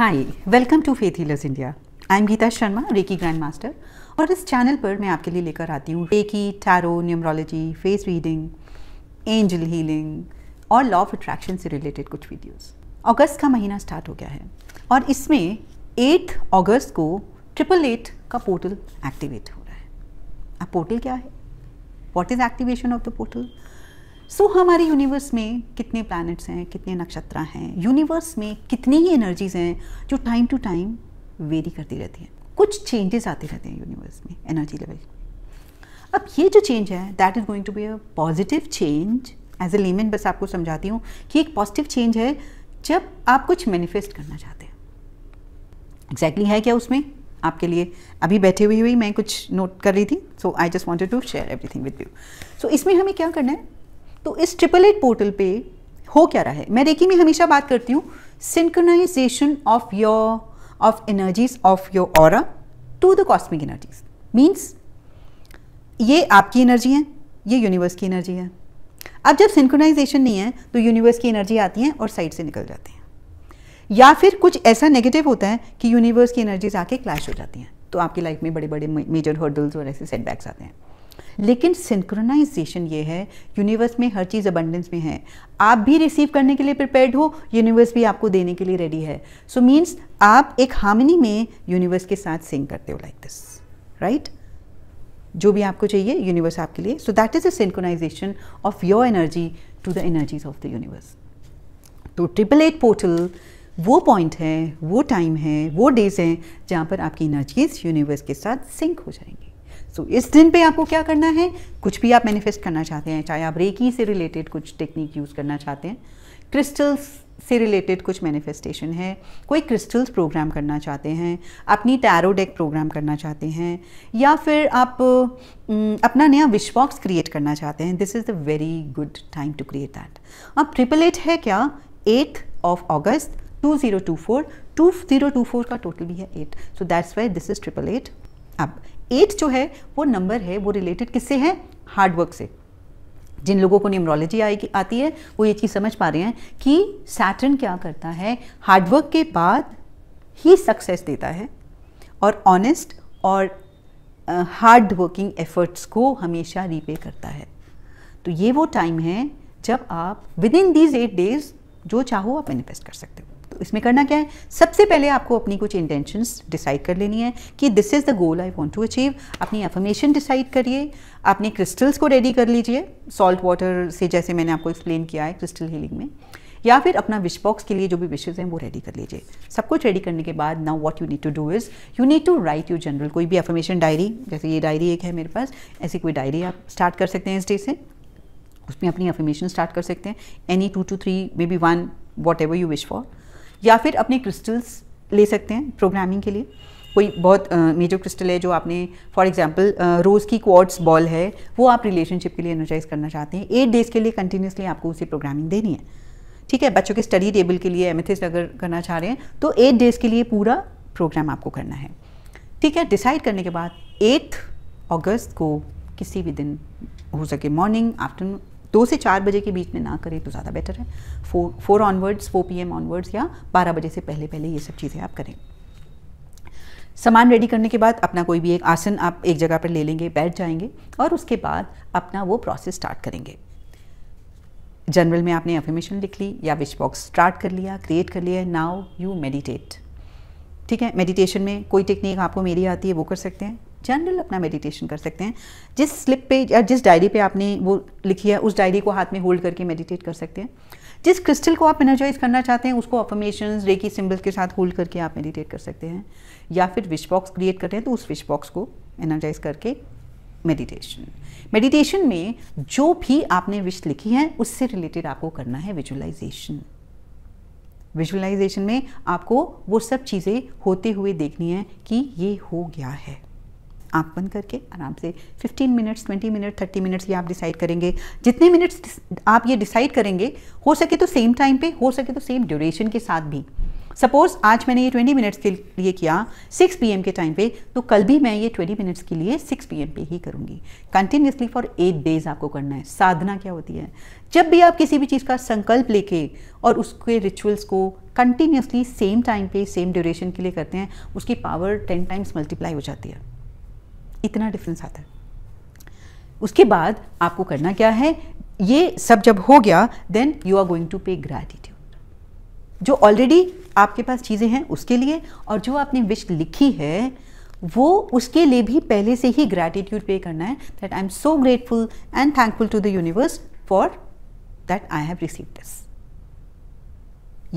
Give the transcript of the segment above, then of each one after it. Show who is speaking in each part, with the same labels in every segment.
Speaker 1: hi welcome to faith healers India I am Geeta Sharma reiki grand master और इस channel पर मैं आपके लिए लेकर आती हूँ reiki tarot numerology face reading angel healing और लॉ ऑफ अट्रैक्शन से रिलेटेड कुछ वीडियोस अगस्त का महीना स्टार्ट हो गया है और इसमें एट अगस्त को ट्रिपल एट का पोर्टल एक्टिवेट हो रहा है अब पोर्टल क्या है what is activation of the portal so so, हमारे यूनिवर्स में कितने प्लैनेट्स हैं कितने नक्षत्र हैं यूनिवर्स में कितनी ही एनर्जीज हैं जो टाइम टू टाइम वेरी करती रहती हैं कुछ चेंजेस आते रहते हैं यूनिवर्स में एनर्जी लेवल अब ये जो चेंज है that is going to be a positive change as a layman बस आपको समझाती हूँ कि एक पॉजिटिव चेंज है जब आप कुछ मैनिफेस्ट करना चाहते हैं एग्जैक्टली exactly है क्या उसमें आपके लिए अभी बैठे हुए हुई मैं कुछ नोट कर रही थी so I just wanted to share everything with you so इसमें हमें क्या करना है तो इस ट्रिपल एट पोर्टल पे हो क्या रहा है मैं रेकी में हमेशा बात करती हूँ synchronisation of your of energies of your और to the cosmic energies means ये आपकी एनर्जी है ये यूनिवर्स की एनर्जी है अब जब सिंक्रोनाइजेशन नहीं है तो यूनिवर्स की एनर्जी आती है और साइड से निकल जाती है या फिर कुछ ऐसा नेगेटिव होता है कि यूनिवर्स की एनर्जीज आके क्लैश हो जाती हैं तो आपकी लाइफ में बड़े बड़े मेजर हर्डल्स और ऐसे सेटबैक्स आते हैं लेकिन सिंक्रोनाइजेशन ये है यूनिवर्स में हर चीज़ अबंडेंस में है आप भी रिसीव करने के लिए प्रिपेयर्ड हो यूनिवर्स भी आपको देने के लिए रेडी है सो so मीन्स आप एक हार्मनी में यूनिवर्स के साथ सिंग करते हो लाइक दिस राइट जो भी आपको चाहिए यूनिवर्स आपके लिए so that is a synchronisation of your energy to the energies of the universe तो ट्रिपल एट पोर्टल वो पॉइंट है वो टाइम है वो डेज हैं जहाँ पर आपकी एनर्जीज यूनिवर्स के साथ सिंक हो जाएंगी सो इस दिन पे आपको क्या करना है कुछ भी आप मैनिफेस्ट करना चाहते हैं चाहे आप रेकी से रिलेटेड कुछ टेक्निक यूज़ करना चाहते हैं क्रिस्टल्स से रिलेटेड कुछ मैनिफेस्टेशन है कोई क्रिस्टल्स प्रोग्राम करना चाहते हैं अपनी टैरो डेक प्रोग्राम करना चाहते हैं या फिर आप अपना नया विशबॉक्स क्रिएट करना चाहते हैं this is the very good time to create that अब ट्रिपल एट है क्या eight of August two two two zero four zero two four का टोटल भी है eight so that's why this is triple eight अब eight जो है वो नंबर है वो रिलेटेड किससे है हार्डवर्क से जिन लोगों को न्यूमरोलॉजी आएगी आती है वो ये चीज़ समझ पा रहे हैं कि सैटर्न क्या करता है हार्डवर्क के बाद ही सक्सेस देता है और ऑनेस्ट और हार्ड वर्किंग एफर्ट्स को हमेशा रीपे करता है तो ये वो टाइम है जब आप within these eight days जो चाहो आप मैनिफेस्ट कर सकते हो इसमें करना क्या है सबसे पहले आपको अपनी कुछ इंटेंशंस डिसाइड कर लेनी है कि this is the goal I want to achieve अपनी एफर्मेशन डिसाइड करिए अपने क्रिस्टल्स को रेडी कर लीजिए सॉल्ट वाटर से जैसे मैंने आपको एक्सप्लेन किया है क्रिस्टल हीलिंग में या फिर अपना विश बॉक्स के लिए जो भी विशेज हैं वो रेडी कर लीजिए सब कुछ रेडी करने के बाद now what you need to do is you need to write you general कोई भी एफर्मेशन डायरी जैसे ये डायरी एक है मेरे पास ऐसी कोई डायरी आप स्टार्ट कर सकते हैं इस डे से उसमें अपनी अफर्मेशन स्टार्ट कर सकते हैं any two two three maybe one whatever you wish for या फिर अपने क्रिस्टल्स ले सकते हैं प्रोग्रामिंग के लिए कोई बहुत मेजर क्रिस्टल है जो आपने फॉर एग्जांपल रोज़ की क्वार्ट्स बॉल है वो आप रिलेशनशिप के लिए एनर्जाइज करना चाहते हैं एट डेज़ के लिए कंटिन्यूसली आपको उसे प्रोग्रामिंग देनी है ठीक है बच्चों के स्टडी टेबल के लिए एमथिस अगर करना चाह रहे हैं तो एट डेज़ के लिए पूरा प्रोग्राम आपको करना है ठीक है डिसाइड करने के बाद एट्थ अगस्त को किसी भी दिन हो सके मॉर्निंग आफ्टरनून दो से चार बजे के बीच में ना करें तो ज़्यादा बेटर है four four onwards four P M onwards या बारह बजे से पहले पहले ये सब चीज़ें आप करें सामान रेडी करने के बाद अपना कोई भी एक आसन आप एक जगह पर ले लेंगे बैठ जाएंगे और उसके बाद अपना वो प्रोसेस स्टार्ट करेंगे जनरल में आपने अफर्मेशन लिख ली या विश बॉक्स स्टार्ट कर लिया क्रिएट कर लिया नाउ यू मेडिटेट ठीक है मेडिटेशन में कोई टेक्निक आपको मेरी आती है वो कर सकते हैं जनरल अपना मेडिटेशन कर सकते हैं जिस स्लिप पे या जिस डायरी पे आपने वो लिखी है उस डायरी को हाथ में होल्ड करके मेडिटेट कर सकते हैं जिस क्रिस्टल को आप एनर्जाइज करना चाहते हैं उसको अफर्मेशन रेकी सिम्बल्स के साथ होल्ड करके आप मेडिटेट कर सकते हैं या फिर विश बॉक्स क्रिएट करते हैं तो उस विश बॉक्स को एनर्जाइज करके मेडिटेशन मेडिटेशन में जो भी आपने विश लिखी है उससे रिलेटेड आपको करना है विजुअलाइजेशन विजुअलाइजेशन में आपको वो सब चीज़ें होते हुए देखनी है कि ये हो गया है आँख बंद करके आराम से 15 मिनट्स 20 मिनट 30 मिनट्स ये आप डिसाइड करेंगे जितने मिनट्स आप ये डिसाइड करेंगे हो सके तो सेम टाइम पे हो सके तो सेम ड्यूरेशन के साथ भी सपोज आज मैंने ये 20 मिनट्स के लिए किया 6 पीएम के टाइम पे तो कल भी मैं ये 20 मिनट्स के लिए 6 पीएम पे ही करूँगी कंटिन्यूसली फॉर एट डेज आपको करना है साधना क्या होती है जब भी आप किसी भी चीज़ का संकल्प लेके और उसके रिचुअल्स को कंटिन्यूसली सेम टाइम पे सेम ड्यूरेशन के लिए करते हैं उसकी पावर टेन टाइम्स मल्टीप्लाई हो जाती है इतना डिफरेंस आता है उसके बाद आपको करना क्या है ये सब जब हो गया then you are going to pay gratitude जो ऑलरेडी आपके पास चीज़ें हैं उसके लिए और जो आपने विश लिखी है वो उसके लिए भी पहले से ही ग्रैटिट्यूड पे करना है that I am so grateful and thankful to the universe for that I have receive this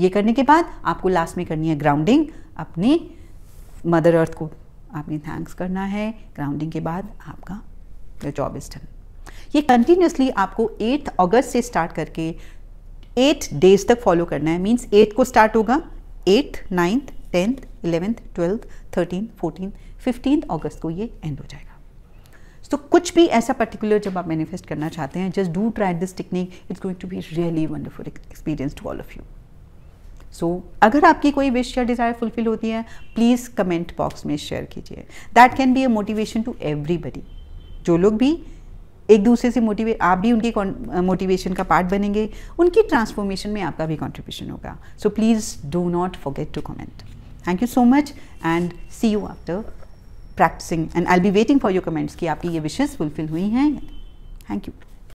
Speaker 1: ये करने के बाद आपको लास्ट में करनी है ग्राउंडिंग अपने मदर अर्थ को आपने थैंक्स करना है ग्राउंडिंग के बाद आपका द जॉब इज डन ये कंटिन्यूसली आपको एट्थ अगस्त से स्टार्ट करके एट डेज तक फॉलो करना है मीन्स एट को स्टार्ट होगा eighth ninth tenth eleventh twelfth thirteen fourteen fifteen अगस्त को ये एंड हो जाएगा तो so, कुछ भी ऐसा पर्टिकुलर जब आप मैनिफेस्ट करना चाहते हैं just do try this technique it's going to be really wonderful experience to all of you so so, अगर आपकी कोई विश या डिज़ायर फुलफिल होती है प्लीज़ कमेंट बॉक्स में शेयर कीजिए that can be a motivation to everybody जो लोग भी एक दूसरे से मोटिवेट आप भी उनकी मोटिवेशन का पार्ट बनेंगे उनकी ट्रांसफॉर्मेशन में आपका भी कॉन्ट्रीब्यूशन होगा so please do not forget to comment thank you so much and see you after practising and I be waiting for your comments कि आपकी ये विशेज़ फुलफिल हुई हैं थैंक यू